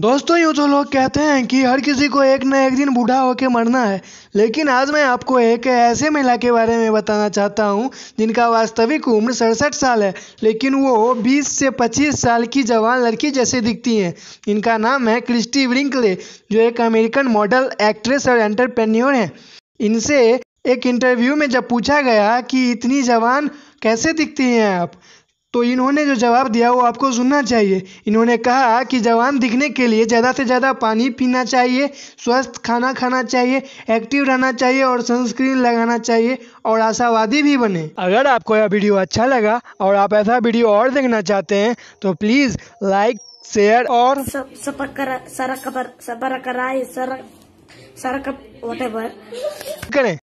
दोस्तों यूँ तो लोग कहते हैं कि हर किसी को एक न एक दिन बूढ़ा होकर मरना है लेकिन आज मैं आपको एक ऐसे महिला के बारे में बताना चाहता हूँ जिनका वास्तविक उम्र सड़सठ साल है लेकिन वो 20 से 25 साल की जवान लड़की जैसे दिखती हैं इनका नाम है क्रिस्टी विंकले जो एक अमेरिकन मॉडल एक्ट्रेस और एंटरप्रेन्योर हैं इनसे एक इंटरव्यू में जब पूछा गया कि इतनी जवान कैसे दिखती हैं आप तो इन्होंने जो जवाब दिया वो आपको सुनना चाहिए इन्होंने कहा कि जवान दिखने के लिए ज़्यादा से ज़्यादा पानी पीना चाहिए स्वस्थ खाना खाना चाहिए एक्टिव रहना चाहिए और सनस्क्रीन लगाना चाहिए और आशावादी भी बने अगर आपको यह वीडियो अच्छा लगा और आप ऐसा वीडियो और देखना चाहते हैं तो प्लीज़ लाइक शेयर और करें